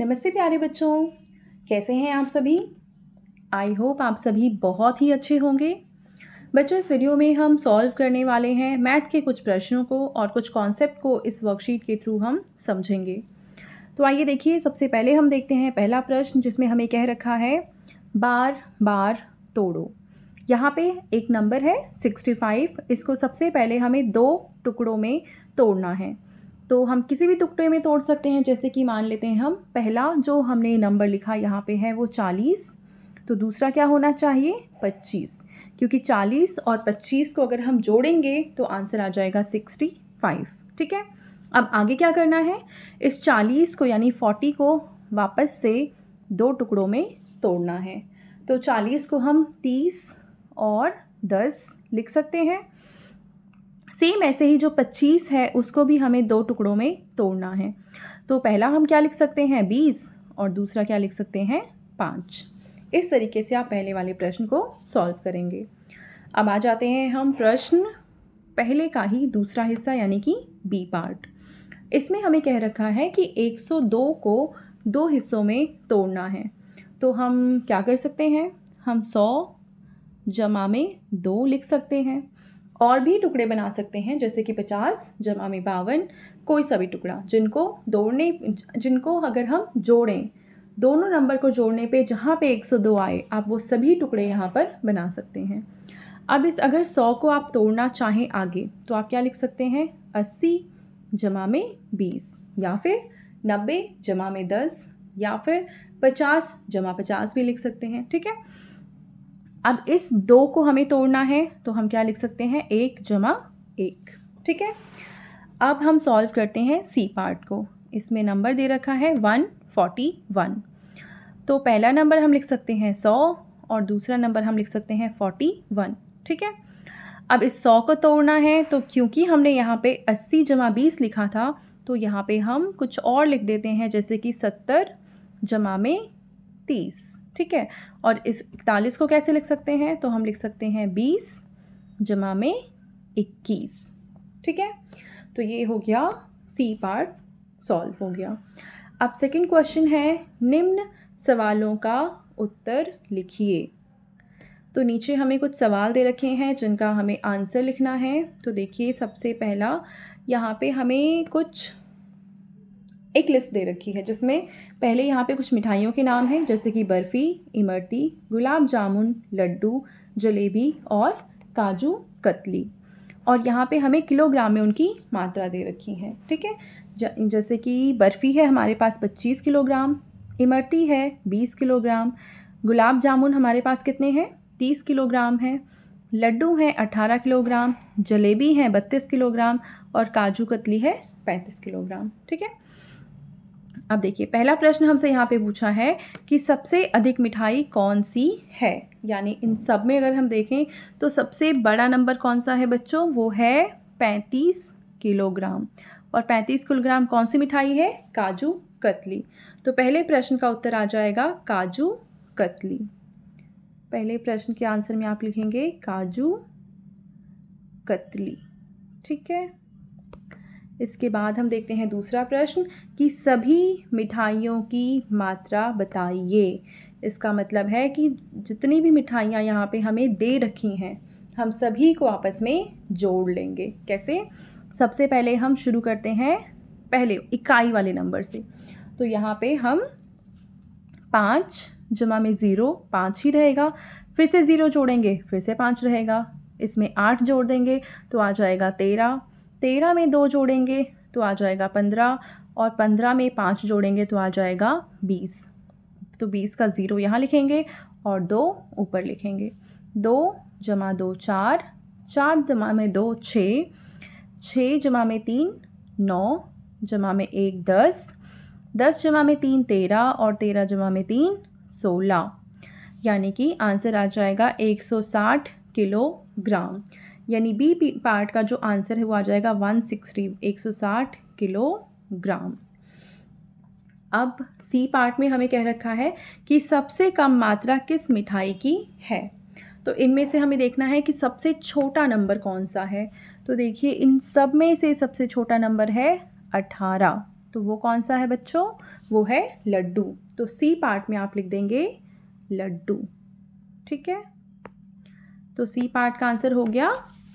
नमस्ते प्यारे बच्चों कैसे हैं आप सभी आई होप आप सभी बहुत ही अच्छे होंगे बच्चों इस वीडियो में हम सॉल्व करने वाले हैं मैथ के कुछ प्रश्नों को और कुछ कॉन्सेप्ट को इस वर्कशीट के थ्रू हम समझेंगे तो आइए देखिए सबसे पहले हम देखते हैं पहला प्रश्न जिसमें हमें कह रखा है बार बार तोड़ो यहाँ पे एक नंबर है सिक्सटी फाइव इसको सबसे पहले हमें दो टुकड़ों में तोड़ना है तो हम किसी भी टुकड़े में तोड़ सकते हैं जैसे कि मान लेते हैं हम पहला जो हमने नंबर लिखा यहाँ पे है वो चालीस तो दूसरा क्या होना चाहिए पच्चीस क्योंकि चालीस और पच्चीस को अगर हम जोड़ेंगे तो आंसर आ जाएगा सिक्सटी फाइव ठीक है अब आगे क्या करना है इस चालीस को यानी फोर्टी को वापस से दो टुकड़ों में तोड़ना है तो चालीस को हम तीस और दस लिख सकते हैं सेम ऐसे ही जो पच्चीस है उसको भी हमें दो टुकड़ों में तोड़ना है तो पहला हम क्या लिख सकते हैं बीस और दूसरा क्या लिख सकते हैं पाँच इस तरीके से आप पहले वाले प्रश्न को सॉल्व करेंगे अब आ जाते हैं हम प्रश्न पहले का ही दूसरा हिस्सा यानी कि बी पार्ट इसमें हमें कह रखा है कि 102 को दो हिस्सों में तोड़ना है तो हम क्या कर सकते हैं हम 100 जमा में दो लिख सकते हैं और भी टुकड़े बना सकते हैं जैसे कि पचास जमा में बावन कोई सा भी टुकड़ा जिनको दौड़ने जिनको अगर हम जोड़ें दोनों नंबर को जोड़ने पे जहाँ पे 102 आए आप वो सभी टुकड़े यहाँ पर बना सकते हैं अब इस अगर 100 को आप तोड़ना चाहें आगे तो आप क्या लिख सकते हैं 80 जमा में 20 या फिर 90 जमा में 10 या फिर 50 जमा 50 भी लिख सकते हैं ठीक है अब इस दो को हमें तोड़ना है तो हम क्या लिख सकते हैं एक जमा एक ठीक है अब हम सॉल्व करते हैं सी पार्ट को इसमें नंबर दे रखा है वन फोर्टी वन तो पहला नंबर हम लिख सकते हैं सौ और दूसरा नंबर हम लिख सकते हैं फोर्टी वन ठीक है अब इस सौ को तोड़ना है तो क्योंकि हमने यहाँ पे अस्सी जमा बीस लिखा था तो यहाँ पे हम कुछ और लिख देते हैं जैसे कि सत्तर जमा में तीस ठीक है और इस इकतालीस को कैसे लिख सकते हैं तो हम लिख सकते हैं बीस जमा में इक्कीस ठीक है तो ये हो गया सी पार्ट सॉल्व हो गया अब सेकंड क्वेश्चन है निम्न सवालों का उत्तर लिखिए तो नीचे हमें कुछ सवाल दे रखे हैं जिनका हमें आंसर लिखना है तो देखिए सबसे पहला यहाँ पे हमें कुछ एक लिस्ट दे रखी है जिसमें पहले यहाँ पे कुछ मिठाइयों के नाम हैं जैसे कि बर्फ़ी इमरती गुलाब जामुन लड्डू जलेबी और काजू कतली और यहाँ पे हमें किलोग्राम में उनकी मात्रा दे रखी है ठीक है जैसे कि बर्फ़ी है हमारे पास पच्चीस किलोग्राम इमरती है बीस किलोग्राम गुलाब जामुन हमारे पास कितने हैं तीस किलोग्राम है लड्डू हैं अट्ठारह किलोग्राम जलेबी हैं बत्तीस किलोग्राम और काजू कतली है पैंतीस किलोग्राम ठीक है अब देखिए पहला प्रश्न हमसे यहाँ पे पूछा है कि सबसे अधिक मिठाई कौन सी है यानी इन सब में अगर हम देखें तो सबसे बड़ा नंबर कौन सा है बच्चों वो है पैंतीस किलोग्राम और पैंतीस किलोग्राम कौन सी मिठाई है काजू कतली तो पहले प्रश्न का उत्तर आ जाएगा काजू कतली पहले प्रश्न के आंसर में आप लिखेंगे काजू कतली ठीक है इसके बाद हम देखते हैं दूसरा प्रश्न कि सभी मिठाइयों की मात्रा बताइए इसका मतलब है कि जितनी भी मिठाइयाँ यहाँ पे हमें दे रखी हैं हम सभी को आपस में जोड़ लेंगे कैसे सबसे पहले हम शुरू करते हैं पहले इकाई वाले नंबर से तो यहाँ पे हम पाँच जमा में ज़ीरो पाँच ही रहेगा फिर से ज़ीरो जोड़ेंगे फिर से पाँच रहेगा इसमें आठ जोड़ देंगे तो आ जाएगा तेरह तेरह में दो जोड़ेंगे तो आ जाएगा पंद्रह और पंद्रह में पाँच जोड़ेंगे तो आ जाएगा बीस तो बीस का ज़ीरो यहाँ लिखेंगे और दो ऊपर लिखेंगे दो जमा दो चार चार जमा में दो छः छः जमा में तीन नौ जमा में एक दस दस जमा में तीन तेरह और तेरह जमा में तीन सोलह यानी कि आंसर आ जाएगा एक सौ साठ किलोग्राम यानी बी पार्ट का जो आंसर है वो आ जाएगा वन सिक्सटी एक सौ साठ किलोग्राम अब सी पार्ट में हमें कह रखा है कि सबसे कम मात्रा किस मिठाई की है तो इनमें से हमें देखना है कि सबसे छोटा नंबर कौन सा है तो देखिए इन सब में से सबसे छोटा नंबर है अठारह तो वो कौन सा है बच्चों वो है लड्डू तो सी पार्ट में आप लिख देंगे लड्डू ठीक है तो सी पार्ट का आंसर हो गया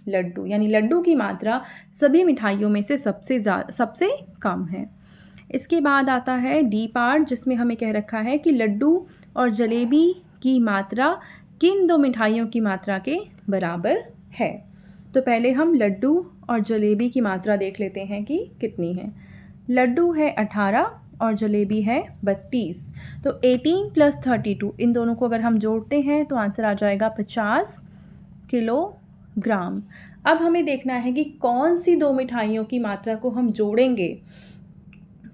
लड्डू यानी लड्डू की मात्रा सभी मिठाइयों में से सबसे सबसे कम है इसके बाद आता है डी पार्ट जिसमें हमें कह रखा है कि लड्डू और जलेबी की मात्रा किन दो मिठाइयों की मात्रा के बराबर है तो पहले हम लड्डू और जलेबी की मात्रा देख लेते हैं कि कितनी है लड्डू है अठारह और जलेबी है बत्तीस तो एटीन प्लस थर्टी टू इन दोनों को अगर हम जोड़ते हैं तो आंसर आ जाएगा पचास किलोग्राम अब हमें देखना है कि कौन सी दो मिठाइयों की मात्रा को हम जोड़ेंगे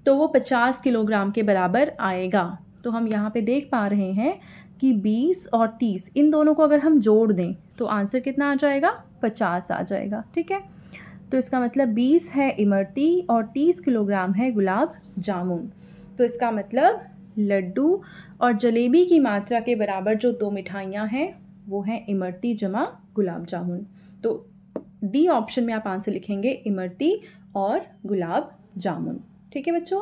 तो वो पचास किलोग्राम के बराबर आएगा तो हम यहाँ पे देख पा रहे हैं कि बीस और तीस इन दोनों को अगर हम जोड़ दें तो आंसर कितना आ जाएगा पचास आ जाएगा ठीक है तो इसका मतलब बीस है इमरती और तीस किलोग्राम है गुलाब जामुन तो इसका मतलब लड्डू और जलेबी की मात्रा के बराबर जो दो मिठाइयाँ हैं वो है इमरती जमा गुलाब जामुन तो डी ऑप्शन में आप आंसर लिखेंगे इमरती और गुलाब जामुन ठीक है बच्चों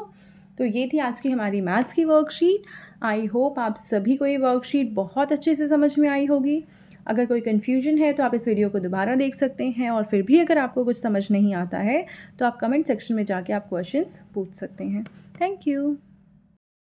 तो ये थी आज की हमारी मैथ्स की वर्कशीट आई होप आप सभी को ये वर्कशीट बहुत अच्छे से समझ में आई होगी अगर कोई कन्फ्यूजन है तो आप इस वीडियो को दोबारा देख सकते हैं और फिर भी अगर आपको कुछ समझ नहीं आता है तो आप कमेंट सेक्शन में जाके आप क्वेश्चंस पूछ सकते हैं थैंक यू